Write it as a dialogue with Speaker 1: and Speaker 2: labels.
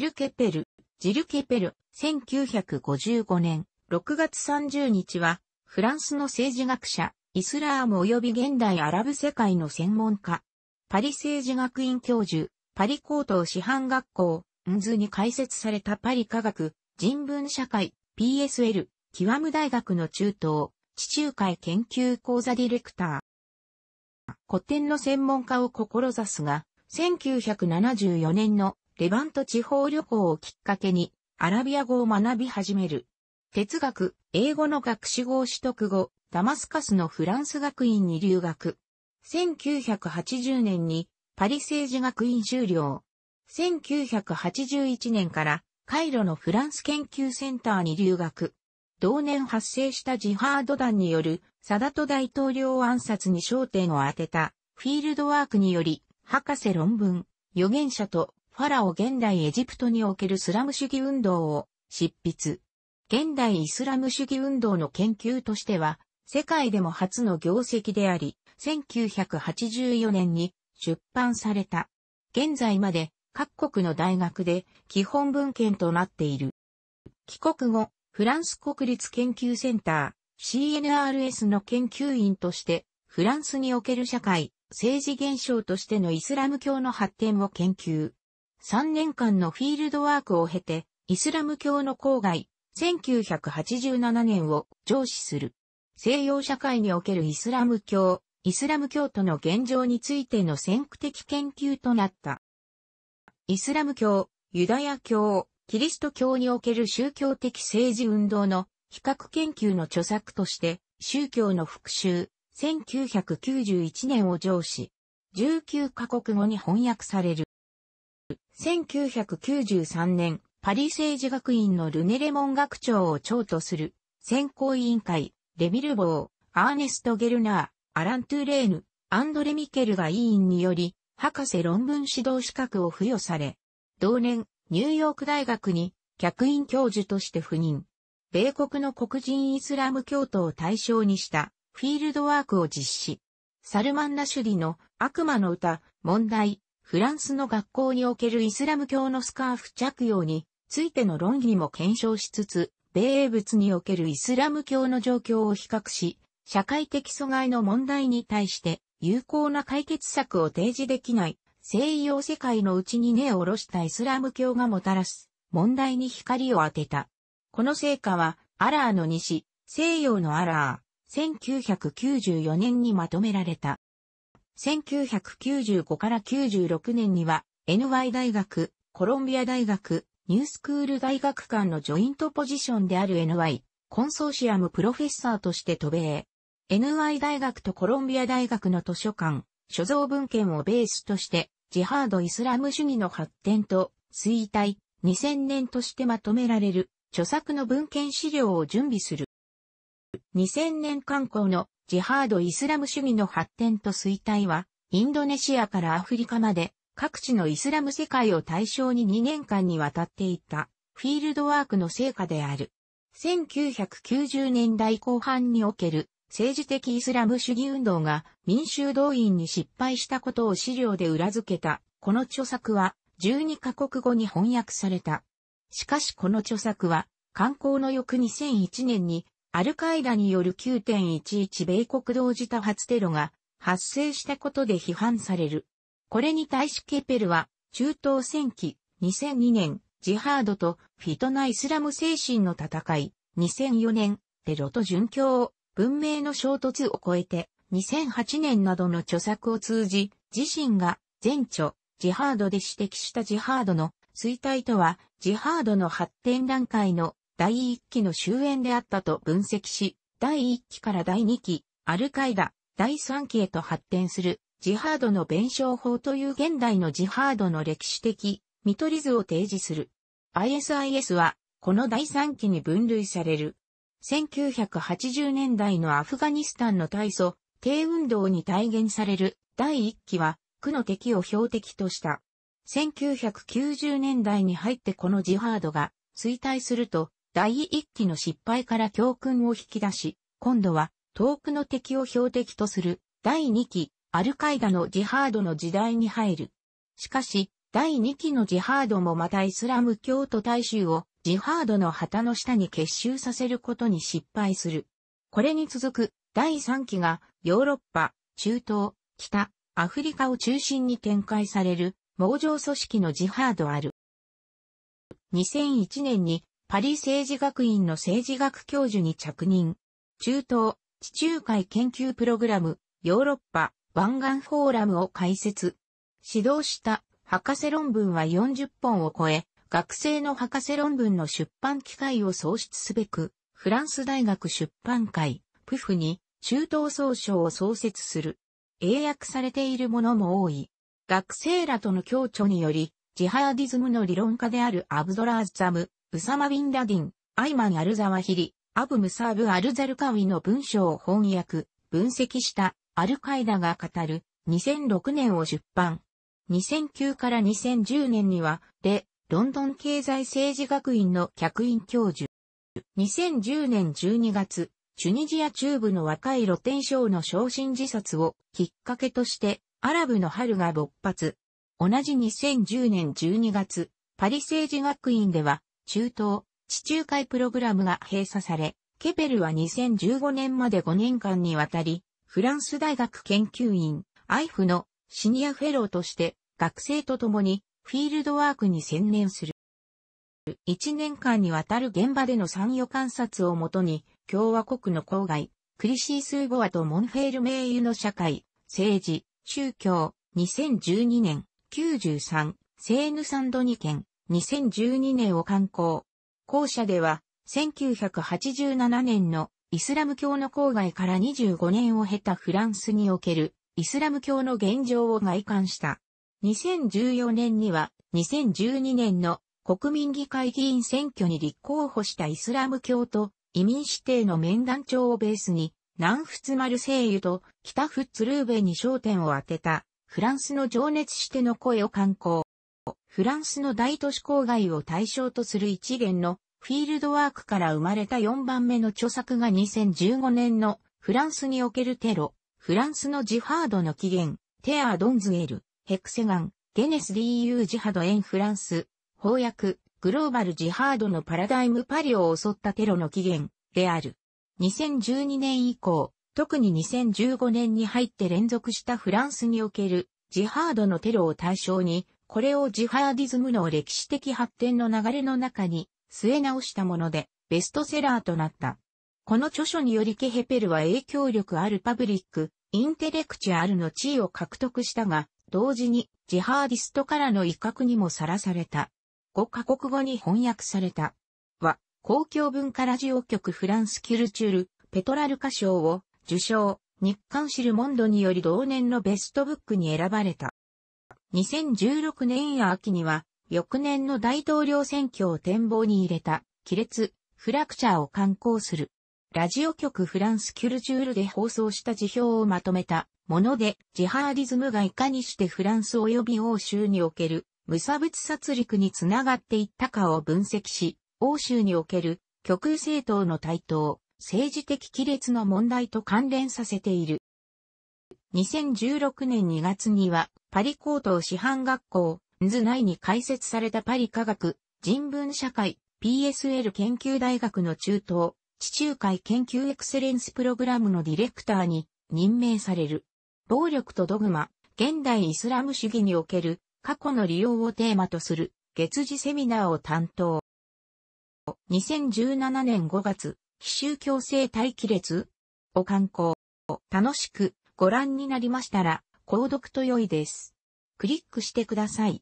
Speaker 1: ルケペル、ジルケペル、1955年6月30日は、フランスの政治学者、イスラーム及び現代アラブ世界の専門家、パリ政治学院教授、パリ高等師範学校、ンズに開設されたパリ科学、人文社会、PSL、極む大学の中東、地中海研究講座ディレクター。古典の専門家を志すが、1974年のレバント地方旅行をきっかけに、アラビア語を学び始める。哲学、英語の学士号取得後、ダマスカスのフランス学院に留学。1980年にパリ政治学院修了。1981年からカイロのフランス研究センターに留学。同年発生したジハード団によるサダト大統領暗殺に焦点を当てたフィールドワークにより博士論文、預言者とファラオ現代エジプトにおけるスラム主義運動を執筆。現代イスラム主義運動の研究としては、世界でも初の業績であり、1984年に出版された。現在まで各国の大学で基本文献となっている。帰国後、フランス国立研究センター CNRS の研究員として、フランスにおける社会、政治現象としてのイスラム教の発展を研究。3年間のフィールドワークを経て、イスラム教の郊外、1987年を上司する。西洋社会におけるイスラム教、イスラム教徒の現状についての先駆的研究となった。イスラム教、ユダヤ教、キリスト教における宗教的政治運動の比較研究の著作として、宗教の復讐、1991年を上司、19カ国語に翻訳される。1993年、パリ政治学院のルネレモン学長を長とする、選考委員会、レミルボー、アーネスト・ゲルナー、アラン・トゥーレーヌ、アンドレ・ミケルが委員により、博士論文指導資格を付与され、同年、ニューヨーク大学に客員教授として赴任。米国の黒人イスラム教徒を対象にしたフィールドワークを実施。サルマン・ラシュディの悪魔の歌問題フランスの学校におけるイスラム教のスカーフ着用についての論議も検証しつつ、米英物におけるイスラム教の状況を比較し、社会的阻害の問題に対して有効な解決策を提示できない西洋世界のうちに根を下ろしたイスラム教がもたらす問題に光を当てた。この成果はアラーの西、西洋のアラー、1994年にまとめられた。1995から96年には NY 大学、コロンビア大学、ニュースクール大学間のジョイントポジションである NY、コンソーシアムプロフェッサーとして渡米。NY 大学とコロンビア大学の図書館、所蔵文献をベースとして、ジハード・イスラム主義の発展と衰退、2000年としてまとめられる著作の文献資料を準備する。2000年刊行のジハードイスラム主義の発展と衰退は、インドネシアからアフリカまで、各地のイスラム世界を対象に2年間にわたっていた、フィールドワークの成果である。1990年代後半における政治的イスラム主義運動が民衆動員に失敗したことを資料で裏付けた、この著作は12カ国語に翻訳された。しかしこの著作は、観光の翌2001年にアルカイダによる9.11米国同時多発テロが発生したことで批判される。これに対しケペルは、中東戦記2002年、ジハードとフィトナイスラム精神の戦い、2004年、テロと殉教、文明の衝突を超えて、2008年などの著作を通じ、自身が前著、ジハードで指摘したジハードの衰退とは、ジハードの発展段階の第1期の終焉であったと分析し、第1期から第2期、アルカイダ、第3期へと発展する、ジハードの弁証法という現代のジハードの歴史的、見取り図を提示する。ISIS は、この第3期に分類される。1980年代のアフガニスタンの大祖、低運動に体現される第1期は、区の敵を標的とした。1990年代に入ってこのジハードが衰退すると、第一期の失敗から教訓を引き出し、今度は遠くの敵を標的とする第二期アルカイダのジハードの時代に入る。しかし、第2期のジハードもまたイスラム教徒大衆をジハードの旗の下に結集させることに失敗する。これに続く第3期がヨーロッパ、中東、北、アフリカを中心に展開される網状組織のジハードある。2001年にパリ政治学院の政治学教授に着任。中東、地中海研究プログラム、ヨーロッパ、湾岸フォーラムを開設。指導した博士論文は40本を超え、学生の博士論文の出版機会を創出すべく、フランス大学出版会、プフに中東総省を創設する。英訳されているものも多い。学生らとの共著により、ジハーディズムの理論家であるアブドラーザム、ウサマ・ビン・ラディン、アイマン・アルザワヒリ、アブ・ムサーブ・アルザルカウィの文章を翻訳、分析したアルカイダが語る2006年を出版。2009から2010年には、レ、ロンドン経済政治学院の客員教授。2010年12月、チュニジア中部の若い露天商の昇進自殺をきっかけとして、アラブの春が勃発。同じ2010年12月、パリ政治学院では、中東、地中海プログラムが閉鎖され、ケペルは2015年まで5年間にわたり、フランス大学研究員、IF のシニアフェローとして学生と共にフィールドワークに専念する。1年間にわたる現場での参与観察をもとに、共和国の郊外、クリシースーボアとモンフェール名誉の社会、政治、宗教、2012年、93、セーヌサンドニ県、2012年を刊行。校舎では、1987年のイスラム教の郊外から25年を経たフランスにおけるイスラム教の現状を外観した。2014年には2012年の国民議会議員選挙に立候補したイスラム教と移民指定の面談帳をベースに南仏丸聖油と北フッツルーベに焦点を当てたフランスの情熱しての声を観行。フランスの大都市郊外を対象とする一連のフィールドワークから生まれた4番目の著作が2015年のフランスにおけるテロ、フランスのジハードの起源、テアドンズエル、ヘクセガン、ゲネスディユー・ジハードエンフランス、翻訳、グローバルジハードのパラダイムパリを襲ったテロの起源である。2012年以降、特に2015年に入って連続したフランスにおけるジハードのテロを対象にこれをジハーディズムの歴史的発展の流れの中に据え直したもので、ベストセラーとなった。この著書によりケヘペルは影響力あるパブリック、インテレクチュアルの地位を獲得したが、同時にジハーディストからの威嚇にもさらされた。5カ国語に翻訳された。は、公共文化ラジオ局フランスキルチュール、ペトラルカ賞を受賞、日刊シルモンドにより同年のベストブックに選ばれた。2016年秋には、翌年の大統領選挙を展望に入れた、亀裂、フラクチャーを刊行する。ラジオ局フランスキュルジュールで放送した辞表をまとめたもので、ジハーディズムがいかにしてフランス及び欧州における無差別殺戮につながっていったかを分析し、欧州における極右政党の台頭、政治的亀裂の問題と関連させている。2016年2月にはパリ高等師範学校、ズ内に開設されたパリ科学、人文社会、PSL 研究大学の中東、地中海研究エクセレンスプログラムのディレクターに任命される。暴力とドグマ、現代イスラム主義における過去の利用をテーマとする月次セミナーを担当。2017年5月、奇襲強制待機列を観光。楽しくご覧になりましたら、購読と良いです。クリックしてください。